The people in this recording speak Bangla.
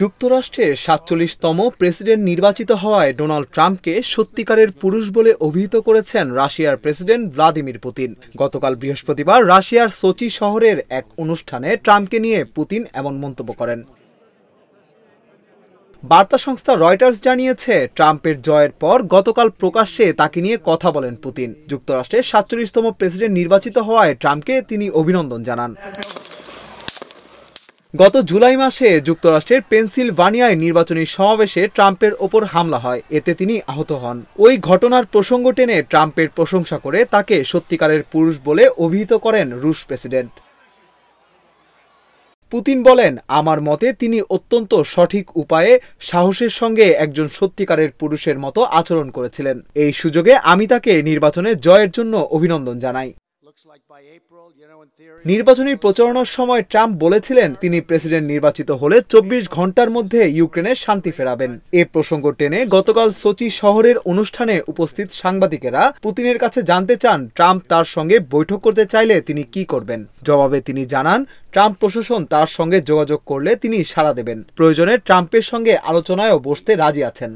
যুক্তরাষ্ট্রের সাতচল্লিশতম প্রেসিডেন্ট নির্বাচিত হওয়ায় ডোনাল্ড ট্রাম্পকে সত্যিকারের পুরুষ বলে অভিহিত করেছেন রাশিয়ার প্রেসিডেন্ট ভ্লাদিমির পুতিন গতকাল বৃহস্পতিবার রাশিয়ার সোচি শহরের এক অনুষ্ঠানে ট্রাম্পকে নিয়ে পুতিন এমন মন্তব্য করেন বার্তা সংস্থা রয়টার্স জানিয়েছে ট্রাম্পের জয়ের পর গতকাল প্রকাশ্যে তাকে নিয়ে কথা বলেন পুতিন যুক্তরাষ্ট্রের সাতচল্লিশতম প্রেসিডেন্ট নির্বাচিত হওয়ায় ট্রাম্পকে তিনি অভিনন্দন জানান গত জুলাই মাসে যুক্তরাষ্ট্রের পেনসিলভানিয়ায় নির্বাচনী সমাবেশে ট্রাম্পের ওপর হামলা হয় এতে তিনি আহত হন ওই ঘটনার প্রসঙ্গ টেনে ট্রাম্পের প্রশংসা করে তাকে সত্যিকারের পুরুষ বলে অভিহিত করেন রুশ প্রেসিডেন্ট পুতিন বলেন আমার মতে তিনি অত্যন্ত সঠিক উপায়ে সাহসের সঙ্গে একজন সত্যিকারের পুরুষের মতো আচরণ করেছিলেন এই সুযোগে আমি তাকে নির্বাচনে জয়ের জন্য অভিনন্দন জানাই নির্বাচনী প্রচারণার সময় ট্রাম্প বলেছিলেন তিনি প্রেসিডেন্ট নির্বাচিত হলে চব্বিশ ঘন্টার মধ্যে ইউক্রেনে শান্তি ফেরাবেন এ প্রসঙ্গ টেনে গতকাল সচি শহরের অনুষ্ঠানে উপস্থিত সাংবাদিকেরা পুতিনের কাছে জানতে চান ট্রাম্প তার সঙ্গে বৈঠক করতে চাইলে তিনি কি করবেন জবাবে তিনি জানান ট্রাম্প প্রশাসন তার সঙ্গে যোগাযোগ করলে তিনি সাড়া দেবেন প্রয়োজনে ট্রাম্পের সঙ্গে আলোচনায়ও বসতে রাজি আছেন